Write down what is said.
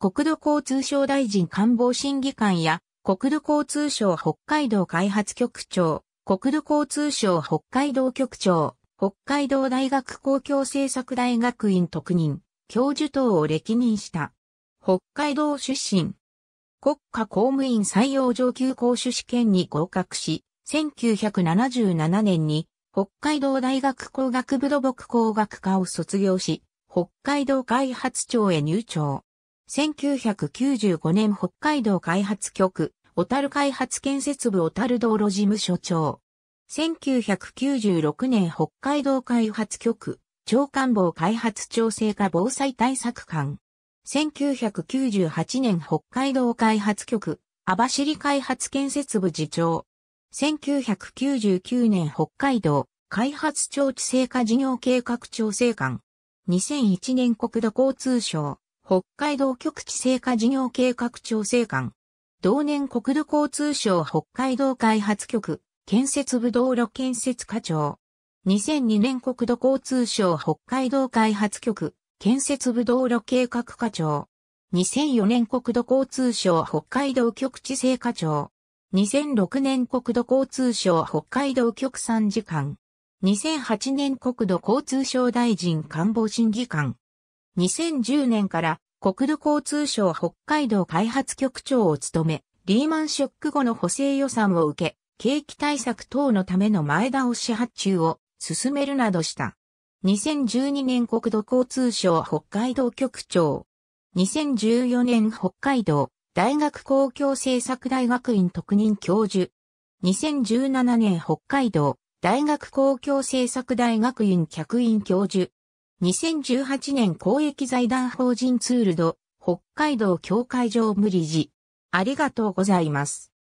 国土交通省大臣官房審議官や、国土交通省北海道開発局長、国土交通省北海道局長、北海道大学公共政策大学院特任、教授等を歴任した。北海道出身。国家公務員採用上級講師試験に合格し、1977年に北海道大学工学部土木工学科を卒業し、北海道開発庁へ入庁。1995年北海道開発局、小樽開発建設部小樽道路事務所長。1996年北海道開発局、長官房開発調整課防災対策官。1998年北海道開発局、網走開発建設部次長。1999年北海道開発庁地制課事業計画調整官。2001年国土交通省北海道局地成果事業計画調整官。同年国土交通省北海道開発局、建設部道路建設課長。2002年国土交通省北海道開発局、建設部道路計画課長。2004年国土交通省北海道局地成課長。2006年国土交通省北海道局参事官。2008年国土交通省大臣官房審議官。2010年から国土交通省北海道開発局長を務め、リーマンショック後の補正予算を受け、景気対策等のための前倒し発注を進めるなどした。2012年国土交通省北海道局長。2014年北海道大学公共政策大学院特任教授。2017年北海道大学公共政策大学院客員教授。2018年公益財団法人ツールド、北海道協会常務理事。ありがとうございます。